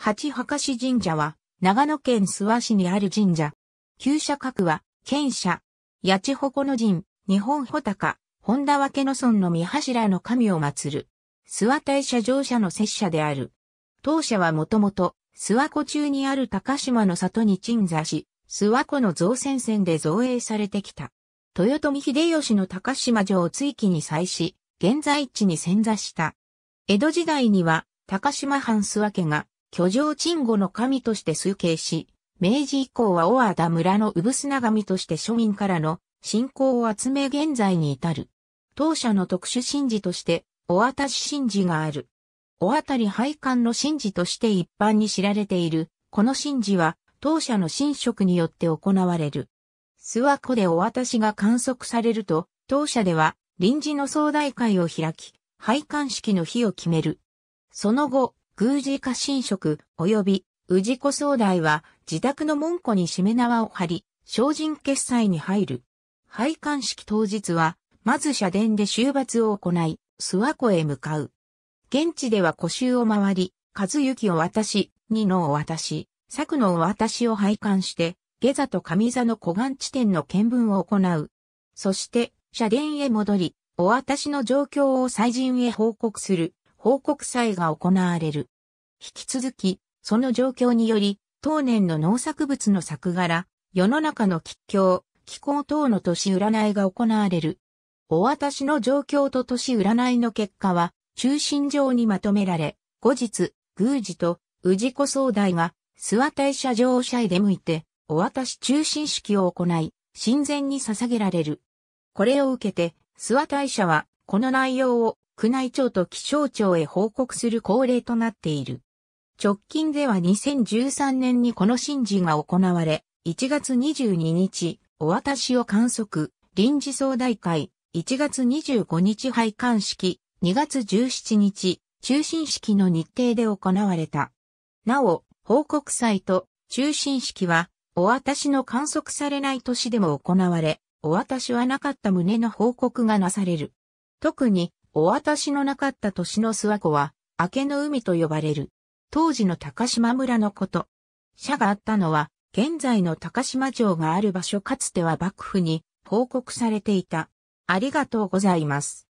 八博士神社は、長野県諏訪市にある神社。旧社格は、県社、八千穂の神、日本穂高、本田分の村の御柱の神を祀る。諏訪大社上社の摂社である。当社はもともと、諏訪湖中にある高島の里に鎮座し、諏訪湖の造船船で造営されてきた。豊臣秀吉の高島城を追記に際し、現在地に潜座した。江戸時代には、高島藩諏訪家が居城鎮護の神として崇敬し、明治以降は大和田村の産砂神として庶民からの信仰を集め現在に至る。当社の特殊神事として、お渡し神事がある。お渡り配管の神事として一般に知られている、この神事は、当社の神職によって行われる。諏訪湖でお渡しが観測されると、当社では臨時の総大会を開き、拝観式の日を決める。その後、宮司家神職及び氏子総代は自宅の門戸に締め縄を張り、精進決済に入る。拝観式当日は、まず社殿で終罰を行い、諏訪湖へ向かう。現地では古州を回り、和幸を渡し、二のを渡し、作のを渡しを拝観して、下座と上座の古岩地点の見分を行う。そして、社殿へ戻り、お渡しの状況を祭神へ報告する。報告祭が行われる。引き続き、その状況により、当年の農作物の作柄、世の中の吉祥、気候等の年占いが行われる。お渡しの状況と年占いの結果は、中心上にまとめられ、後日、宮司と宇治子総代が、諏訪大社上社へ出向いて、お渡し中心式を行い、神前に捧げられる。これを受けて、諏訪大社は、この内容を宮内庁と気象庁へ報告する恒例となっている。直近では2013年にこの神事が行われ、1月22日、お渡しを観測、臨時総大会、1月25日拝観式、2月17日、中心式の日程で行われた。なお、報告祭と中心式は、お渡しの観測されない年でも行われ、お渡しはなかった旨の報告がなされる。特に、お渡しのなかった年の諏訪湖は、明けの海と呼ばれる。当時の高島村のこと。社があったのは、現在の高島城がある場所かつては幕府に報告されていた。ありがとうございます。